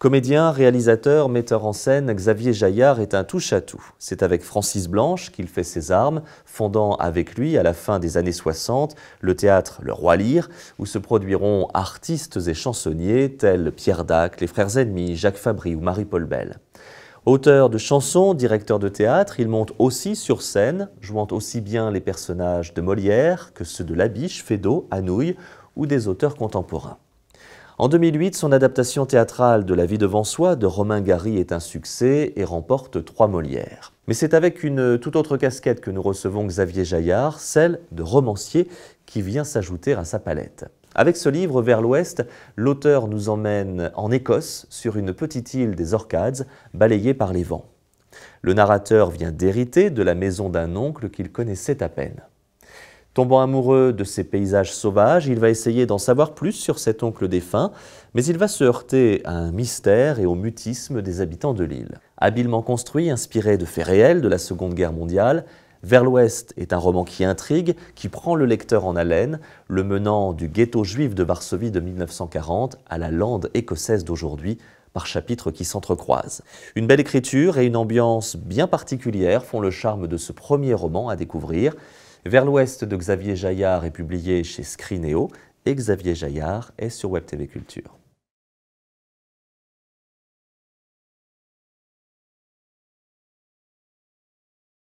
Comédien, réalisateur, metteur en scène, Xavier Jaillard est un touche-à-tout. C'est avec Francis Blanche qu'il fait ses armes, fondant avec lui, à la fin des années 60, le théâtre Le Roi Lire, où se produiront artistes et chansonniers tels Pierre Dac, les Frères Ennemis, Jacques Fabry ou Marie-Paul Bell. Auteur de chansons, directeur de théâtre, il monte aussi sur scène, jouant aussi bien les personnages de Molière que ceux de Labiche, Feydeau, Anouilh ou des auteurs contemporains. En 2008, son adaptation théâtrale de La vie devant soi de Romain Gary est un succès et remporte trois Molières. Mais c'est avec une toute autre casquette que nous recevons Xavier Jaillard, celle de romancier qui vient s'ajouter à sa palette. Avec ce livre, Vers l'Ouest, l'auteur nous emmène en Écosse, sur une petite île des Orcades, balayée par les vents. Le narrateur vient d'hériter de la maison d'un oncle qu'il connaissait à peine. Tombant amoureux de ces paysages sauvages, il va essayer d'en savoir plus sur cet oncle défunt, mais il va se heurter à un mystère et au mutisme des habitants de l'île. Habilement construit, inspiré de faits réels de la Seconde Guerre mondiale, Vers l'Ouest est un roman qui intrigue, qui prend le lecteur en haleine, le menant du ghetto juif de Varsovie de 1940 à la lande écossaise d'aujourd'hui, par chapitres qui s'entrecroisent. Une belle écriture et une ambiance bien particulière font le charme de ce premier roman à découvrir. Vers l'ouest de Xavier Jaillard est publié chez Scrineo et Xavier Jaillard est sur Web TV Culture.